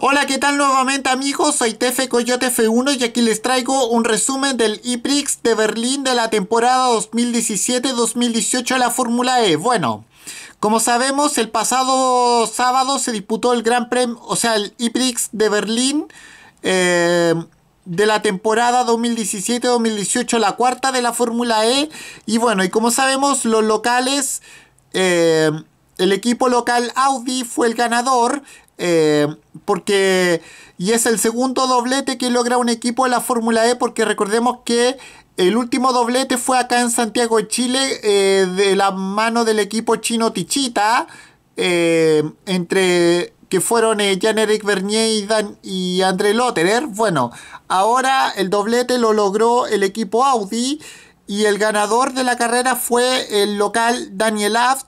Hola, ¿qué tal nuevamente amigos? Soy Tefe Coyote F1 y aquí les traigo un resumen del IPRIX de Berlín de la temporada 2017-2018 de la Fórmula E. Bueno, como sabemos, el pasado sábado se disputó el Gran Premio, o sea, el IPRIX de Berlín eh, de la temporada 2017-2018, la cuarta de la Fórmula E. Y bueno, y como sabemos, los locales... Eh, el equipo local Audi fue el ganador, eh, porque, y es el segundo doblete que logra un equipo de la Fórmula E, porque recordemos que el último doblete fue acá en Santiago de Chile, eh, de la mano del equipo chino Tichita, eh, entre que fueron Jan-Eric Bernier y, y André Lotterer. Bueno, ahora el doblete lo logró el equipo Audi y el ganador de la carrera fue el local Daniel Aft.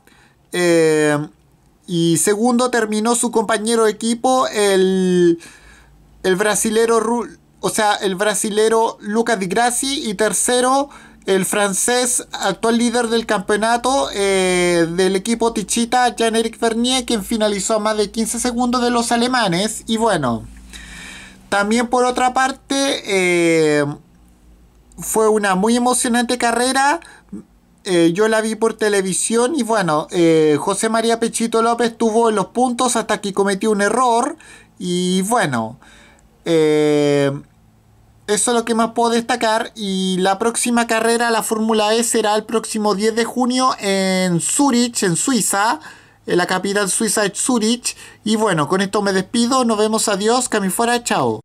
Y segundo terminó su compañero de equipo, el, el brasilero, o sea, el brasilero Lucas Di Grassi. Y tercero, el francés, actual líder del campeonato eh, del equipo Tichita, jean eric Vernier, quien finalizó a más de 15 segundos de los alemanes. Y bueno, también por otra parte, eh, fue una muy emocionante carrera. Eh, yo la vi por televisión y bueno, eh, José María Pechito López estuvo en los puntos hasta que cometió un error y bueno, eh, eso es lo que más puedo destacar y la próxima carrera, la Fórmula E, será el próximo 10 de junio en Zurich, en Suiza. En la capital suiza es Zurich. Y bueno, con esto me despido. Nos vemos. Adiós. Cami fuera. Chao.